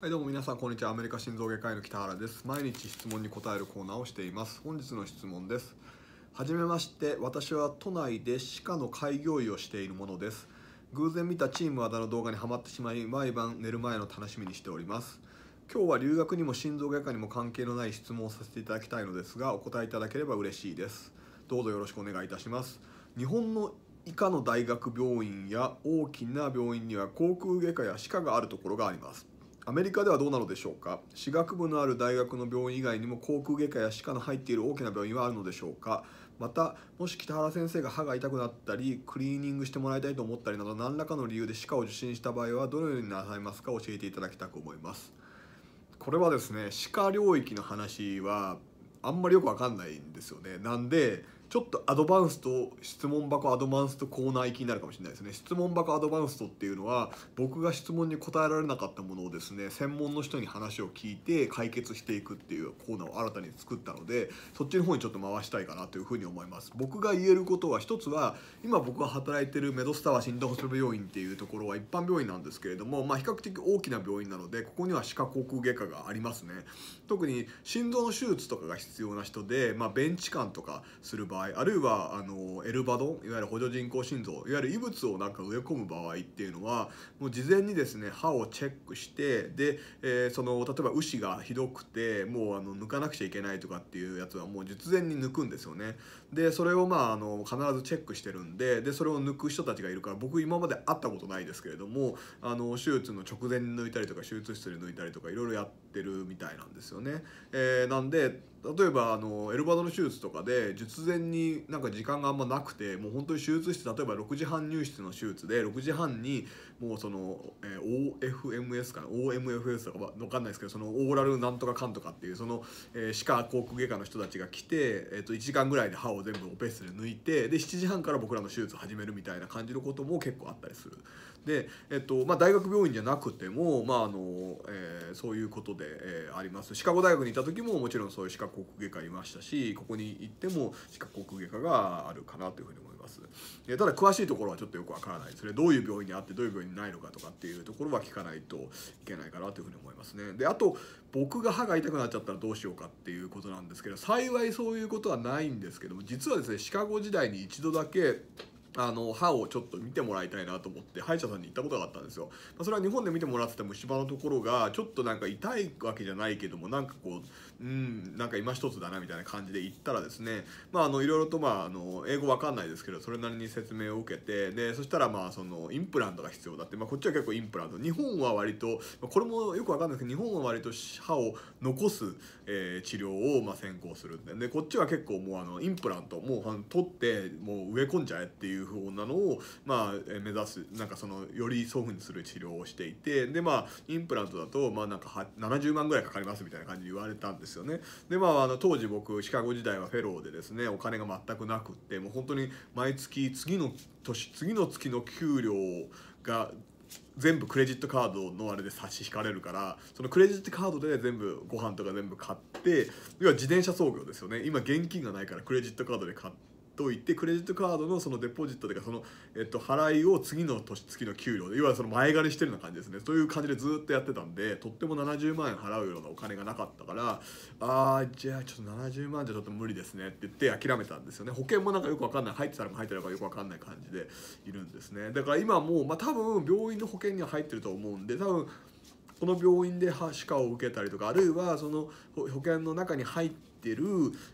はいどうも皆さんこんにちはアメリカ心臓外科医の北原です毎日質問に答えるコーナーをしています本日の質問ですはじめまして私は都内で歯科の開業医をしているものです偶然見たチーム和田の動画にハマってしまい毎晩寝る前の楽しみにしております今日は留学にも心臓外科にも関係のない質問をさせていただきたいのですがお答えいただければ嬉しいですどうぞよろしくお願いいたします日本の以下の大学病院や大きな病院には口腔外科や歯科があるところがありますアメリカではどうなのでしょうか歯学部のある大学の病院以外にも口腔外科や歯科の入っている大きな病院はあるのでしょうかまたもし北原先生が歯が痛くなったりクリーニングしてもらいたいと思ったりなど何らかの理由で歯科を受診した場合はどのようになさいますか教えていただきたく思いますこれはですね歯科領域の話はあんまりよくわかんないんですよねなんでちょっとアドバンスと質問箱アドバンスとコーナー行きになるかもしれないですね質問箱アドバンスとっていうのは僕が質問に答えられなかったものをですね専門の人に話を聞いて解決していくっていうコーナーを新たに作ったのでそっちの方にちょっと回したいかなというふうに思います僕が言えることは一つは今僕が働いてるメドスタワ診断ホスピタル病院っていうところは一般病院なんですけれどもまあ比較的大きな病院なのでここには歯科口腔外科がありますね特に心臓の手術とかが必要な人でまあベンチ感とかする場合場合あるいはあのエルバドンいわゆる補助人工心臓いわゆる異物をなんか植え込む場合っていうのはもう事前にですね歯をチェックしてで、えー、その例えば牛がひどくてもうあの抜かなくちゃいけないとかっていうやつはもう術前に抜くんですよねでそれをまああの必ずチェックしてるんででそれを抜く人たちがいるから僕今まで会ったことないですけれどもあの手術の直前に抜いたりとか手術室で抜いたりとかいろいろやってるみたいなんですよね。えー、なんで例えばあのエルバドの手術とかで術前になんか時間があんまなくてもう本当に手術室例えば6時半入室の手術で6時半にもうその、えー、OFMS かな OMFS とか分かんないですけどそのオーラルなんとかかんとかっていうその、えー、歯科口腔外科の人たちが来て、えー、と1時間ぐらいで歯を全部オペ室で抜いてで7時半から僕らの手術始めるみたいな感じのことも結構あったりする。で、えっとまあ、大学病院じゃなくても、まああのえー、そういうことで、えー、あります。シカゴ大学にいた時ももちろんそういう口腔外科いましたしここに行っても歯科口腔外科があるかなというふうに思いますただ詳しいところはちょっとよくわからないそれどういう病院にあってどういう病院にないのかとかっていうところは聞かないといけないかなというふうに思いますねであと僕が歯が痛くなっちゃったらどうしようかっていうことなんですけど幸いそういうことはないんですけども実はですねシカゴ時代に一度だけあの歯をちょっと見てもらいたいなと思って歯医者さんに行ったことがあったんですよ、まそれは日本で見てもらってた虫歯のところがちょっとなんか痛いわけじゃないけどもなんかこううんなんか今一つだなみたいな感じで行ったらですねまああのいろいろとまああの英語わかんないですけどそれなりに説明を受けてでそしたらまあそのインプラントが必要だってまあこっちは結構インプラント日本は割とこれもよくわかんないですけど日本は割と歯を残す、えー、治療をま先行するんででこっちは結構もうあのインプラントもう取ってもう植え込んじゃえっていういうなのを、まあ、目指すなんかそのよりそういうふうにする治療をしていてでまあインプラントだと、まあ、なんか70万ぐらいかかりますみたいな感じで言われたんですよねでまああの当時僕シカゴ時代はフェローでですねお金が全くなくってもう本当に毎月次の年次の月の給料が全部クレジットカードのあれで差し引かれるからそのクレジットカードで全部ご飯とか全部買って要は自転車操業ですよね今現金がないからクレジットカードで買って。といてクレジットカードのそのデポジットというかその、えっと、払いを次の年月の給料でいわゆるその前借りしてるような感じですねという感じでずっとやってたんでとっても70万円払うようなお金がなかったからあーじゃあちょっと70万じゃちょっと無理ですねって言って諦めたんですよね保険もなんかよくわかんない入ってたら入ってればよくわかんない感じでいるんですねだから今もう、まあ、多分病院の保険には入ってると思うんで多分この病院で歯歯科を受けたりとかあるいはその保険の中に入ってってる、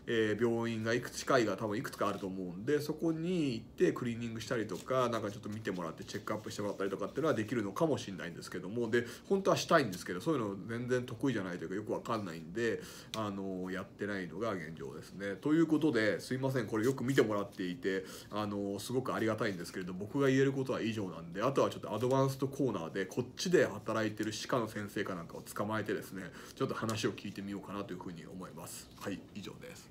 え病院がいくつかが多分いくつかあると思うんでそこに行ってクリーニングしたりとかなんかちょっと見てもらってチェックアップしてもらったりとかっていうのはできるのかもしれないんですけどもで本当はしたいんですけどそういうの全然得意じゃないというかよくわかんないんであのやってないのが現状ですね。ということですいませんこれよく見てもらっていてあのすごくありがたいんですけれど僕が言えることは以上なんであとはちょっとアドバンストコーナーでこっちで働いてる歯科の先生かなんかを捕まえてですねちょっと話を聞いてみようかなというふうに思います。はい以上です。